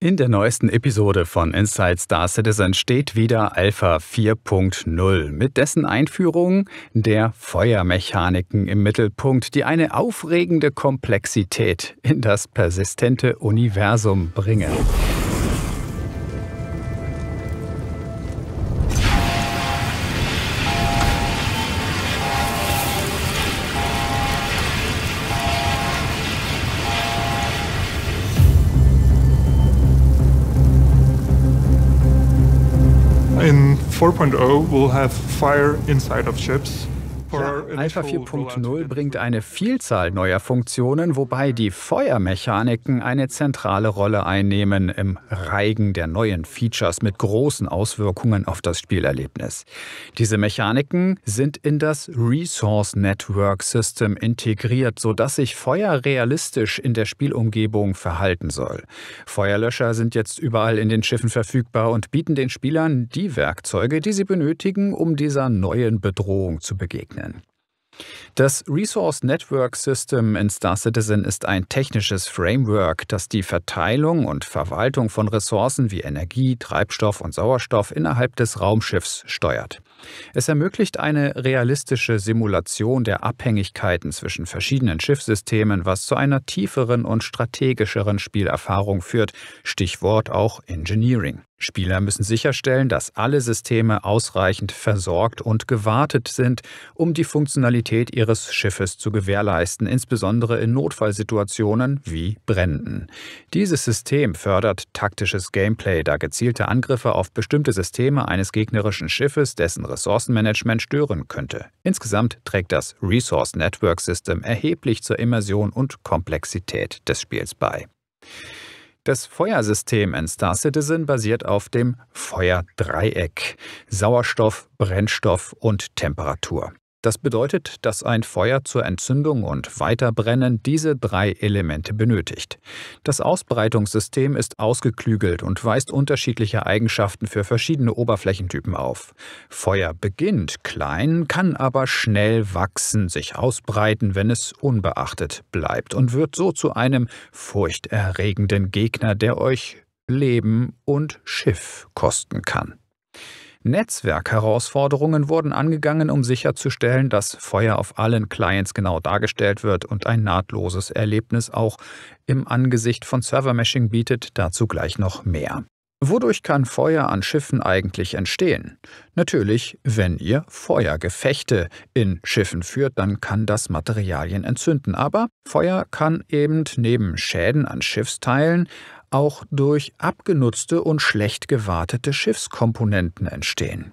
In der neuesten Episode von Inside Star Citizen steht wieder Alpha 4.0 mit dessen Einführung der Feuermechaniken im Mittelpunkt, die eine aufregende Komplexität in das persistente Universum bringen. 4.0 will have fire inside of ships Alpha 4.0 bringt eine Vielzahl neuer Funktionen, wobei die Feuermechaniken eine zentrale Rolle einnehmen im Reigen der neuen Features mit großen Auswirkungen auf das Spielerlebnis. Diese Mechaniken sind in das Resource Network System integriert, sodass sich Feuer realistisch in der Spielumgebung verhalten soll. Feuerlöscher sind jetzt überall in den Schiffen verfügbar und bieten den Spielern die Werkzeuge, die sie benötigen, um dieser neuen Bedrohung zu begegnen bezeichnen. Das Resource Network System in Star Citizen ist ein technisches Framework, das die Verteilung und Verwaltung von Ressourcen wie Energie, Treibstoff und Sauerstoff innerhalb des Raumschiffs steuert. Es ermöglicht eine realistische Simulation der Abhängigkeiten zwischen verschiedenen Schiffssystemen, was zu einer tieferen und strategischeren Spielerfahrung führt, Stichwort auch Engineering. Spieler müssen sicherstellen, dass alle Systeme ausreichend versorgt und gewartet sind, um die Funktionalität ihres Schiffes zu gewährleisten, insbesondere in Notfallsituationen wie Bränden. Dieses System fördert taktisches Gameplay, da gezielte Angriffe auf bestimmte Systeme eines gegnerischen Schiffes dessen Ressourcenmanagement stören könnte. Insgesamt trägt das Resource Network System erheblich zur Immersion und Komplexität des Spiels bei. Das Feuersystem in Star Citizen basiert auf dem Feuerdreieck Sauerstoff, Brennstoff und Temperatur. Das bedeutet, dass ein Feuer zur Entzündung und Weiterbrennen diese drei Elemente benötigt. Das Ausbreitungssystem ist ausgeklügelt und weist unterschiedliche Eigenschaften für verschiedene Oberflächentypen auf. Feuer beginnt klein, kann aber schnell wachsen, sich ausbreiten, wenn es unbeachtet bleibt und wird so zu einem furchterregenden Gegner, der euch Leben und Schiff kosten kann. Netzwerkherausforderungen wurden angegangen, um sicherzustellen, dass Feuer auf allen Clients genau dargestellt wird und ein nahtloses Erlebnis auch im Angesicht von Servermeshing bietet, dazu gleich noch mehr. Wodurch kann Feuer an Schiffen eigentlich entstehen? Natürlich, wenn ihr Feuergefechte in Schiffen führt, dann kann das Materialien entzünden. Aber Feuer kann eben neben Schäden an Schiffsteilen auch durch abgenutzte und schlecht gewartete Schiffskomponenten entstehen.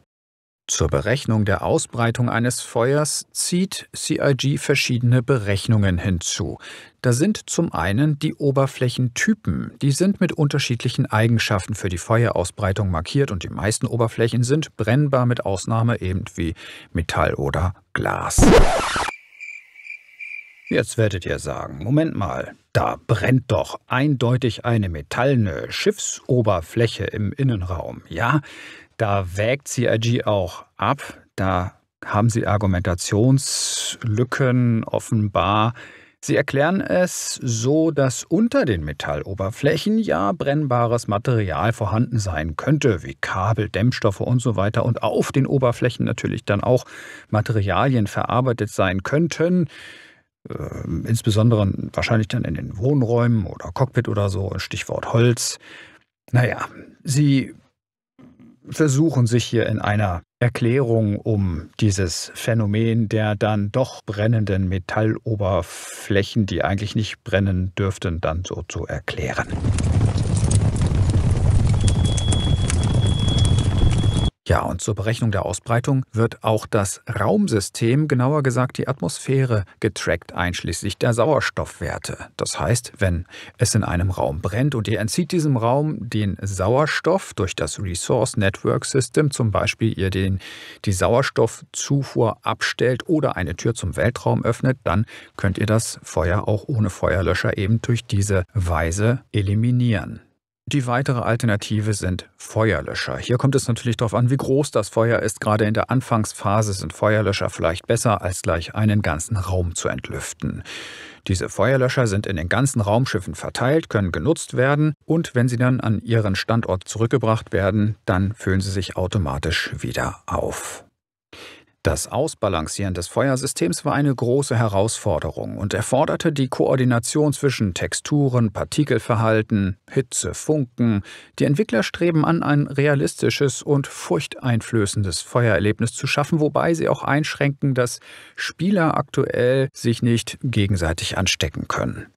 Zur Berechnung der Ausbreitung eines Feuers zieht CIG verschiedene Berechnungen hinzu. Da sind zum einen die Oberflächentypen. Die sind mit unterschiedlichen Eigenschaften für die Feuerausbreitung markiert und die meisten Oberflächen sind brennbar mit Ausnahme eben wie Metall oder Glas. Jetzt werdet ihr sagen, Moment mal, da brennt doch eindeutig eine metallene Schiffsoberfläche im Innenraum. Ja, da wägt CIG auch ab, da haben sie Argumentationslücken offenbar. Sie erklären es so, dass unter den Metalloberflächen ja brennbares Material vorhanden sein könnte, wie Kabel, Dämmstoffe und so weiter, und auf den Oberflächen natürlich dann auch Materialien verarbeitet sein könnten, ähm, insbesondere wahrscheinlich dann in den Wohnräumen oder Cockpit oder so, Stichwort Holz. Naja, sie versuchen sich hier in einer Erklärung um dieses Phänomen der dann doch brennenden Metalloberflächen, die eigentlich nicht brennen dürften, dann so zu erklären. Ja, und zur Berechnung der Ausbreitung wird auch das Raumsystem, genauer gesagt die Atmosphäre, getrackt, einschließlich der Sauerstoffwerte. Das heißt, wenn es in einem Raum brennt und ihr entzieht diesem Raum den Sauerstoff durch das Resource Network System, zum Beispiel ihr den, die Sauerstoffzufuhr abstellt oder eine Tür zum Weltraum öffnet, dann könnt ihr das Feuer auch ohne Feuerlöscher eben durch diese Weise eliminieren. Die weitere Alternative sind Feuerlöscher. Hier kommt es natürlich darauf an, wie groß das Feuer ist. Gerade in der Anfangsphase sind Feuerlöscher vielleicht besser, als gleich einen ganzen Raum zu entlüften. Diese Feuerlöscher sind in den ganzen Raumschiffen verteilt, können genutzt werden und wenn sie dann an ihren Standort zurückgebracht werden, dann füllen sie sich automatisch wieder auf. Das Ausbalancieren des Feuersystems war eine große Herausforderung und erforderte die Koordination zwischen Texturen, Partikelverhalten, Hitze, Funken. Die Entwickler streben an, ein realistisches und furchteinflößendes Feuererlebnis zu schaffen, wobei sie auch einschränken, dass Spieler aktuell sich nicht gegenseitig anstecken können.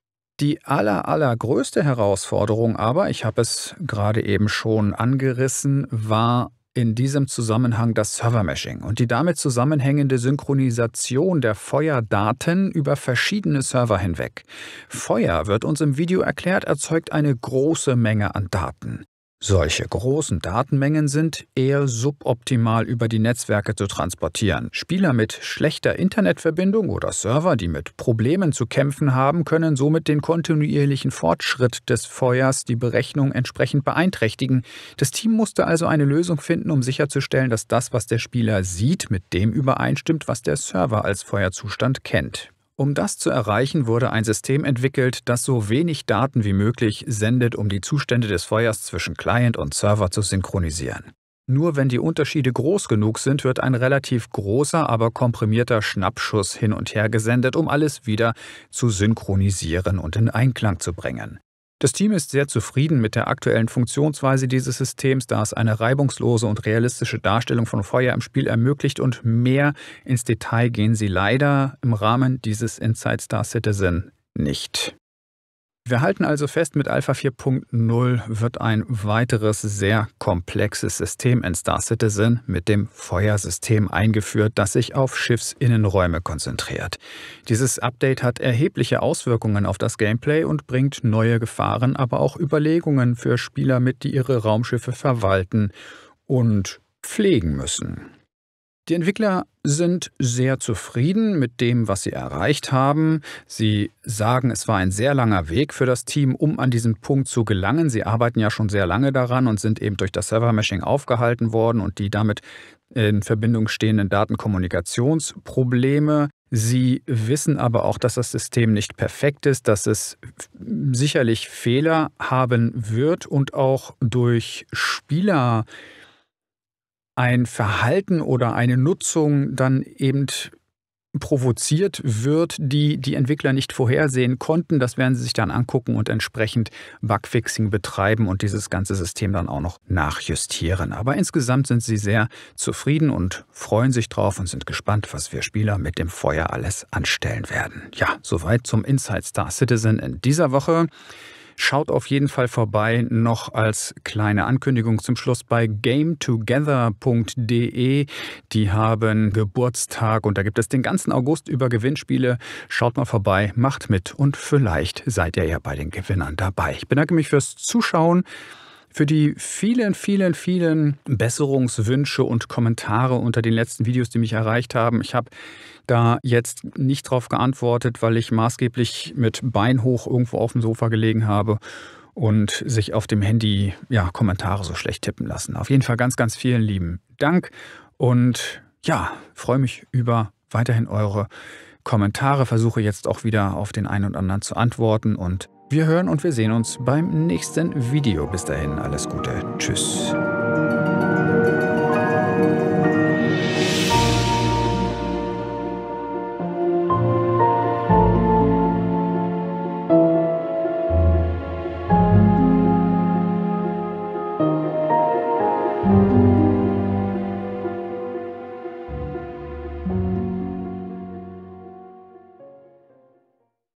Die aller, allergrößte Herausforderung aber, ich habe es gerade eben schon angerissen, war in diesem Zusammenhang das server Servermeshing und die damit zusammenhängende Synchronisation der Feuerdaten über verschiedene Server hinweg. Feuer, wird uns im Video erklärt, erzeugt eine große Menge an Daten. Solche großen Datenmengen sind eher suboptimal über die Netzwerke zu transportieren. Spieler mit schlechter Internetverbindung oder Server, die mit Problemen zu kämpfen haben, können somit den kontinuierlichen Fortschritt des Feuers, die Berechnung entsprechend beeinträchtigen. Das Team musste also eine Lösung finden, um sicherzustellen, dass das, was der Spieler sieht, mit dem übereinstimmt, was der Server als Feuerzustand kennt. Um das zu erreichen, wurde ein System entwickelt, das so wenig Daten wie möglich sendet, um die Zustände des Feuers zwischen Client und Server zu synchronisieren. Nur wenn die Unterschiede groß genug sind, wird ein relativ großer, aber komprimierter Schnappschuss hin und her gesendet, um alles wieder zu synchronisieren und in Einklang zu bringen. Das Team ist sehr zufrieden mit der aktuellen Funktionsweise dieses Systems, da es eine reibungslose und realistische Darstellung von Feuer im Spiel ermöglicht und mehr ins Detail gehen sie leider im Rahmen dieses Inside Star Citizen nicht. Wir halten also fest, mit Alpha 4.0 wird ein weiteres sehr komplexes System in Star Citizen mit dem Feuersystem eingeführt, das sich auf Schiffsinnenräume konzentriert. Dieses Update hat erhebliche Auswirkungen auf das Gameplay und bringt neue Gefahren, aber auch Überlegungen für Spieler mit, die ihre Raumschiffe verwalten und pflegen müssen. Die Entwickler sind sehr zufrieden mit dem, was sie erreicht haben. Sie sagen, es war ein sehr langer Weg für das Team, um an diesen Punkt zu gelangen. Sie arbeiten ja schon sehr lange daran und sind eben durch das Server-Meshing aufgehalten worden und die damit in Verbindung stehenden Datenkommunikationsprobleme. Sie wissen aber auch, dass das System nicht perfekt ist, dass es sicherlich Fehler haben wird und auch durch Spieler ein Verhalten oder eine Nutzung dann eben provoziert wird, die die Entwickler nicht vorhersehen konnten. Das werden sie sich dann angucken und entsprechend Bugfixing betreiben und dieses ganze System dann auch noch nachjustieren. Aber insgesamt sind sie sehr zufrieden und freuen sich drauf und sind gespannt, was wir Spieler mit dem Feuer alles anstellen werden. Ja, soweit zum Inside Star Citizen in dieser Woche. Schaut auf jeden Fall vorbei. Noch als kleine Ankündigung zum Schluss bei gametogether.de. Die haben Geburtstag und da gibt es den ganzen August über Gewinnspiele. Schaut mal vorbei, macht mit und vielleicht seid ihr ja bei den Gewinnern dabei. Ich bedanke mich fürs Zuschauen für die vielen, vielen, vielen Besserungswünsche und Kommentare unter den letzten Videos, die mich erreicht haben. Ich habe da jetzt nicht drauf geantwortet, weil ich maßgeblich mit Bein hoch irgendwo auf dem Sofa gelegen habe und sich auf dem Handy ja, Kommentare so schlecht tippen lassen. Auf jeden Fall ganz, ganz vielen lieben Dank und ja, freue mich über weiterhin eure Kommentare. Versuche jetzt auch wieder auf den einen und anderen zu antworten und wir hören und wir sehen uns beim nächsten Video. Bis dahin alles Gute. Tschüss.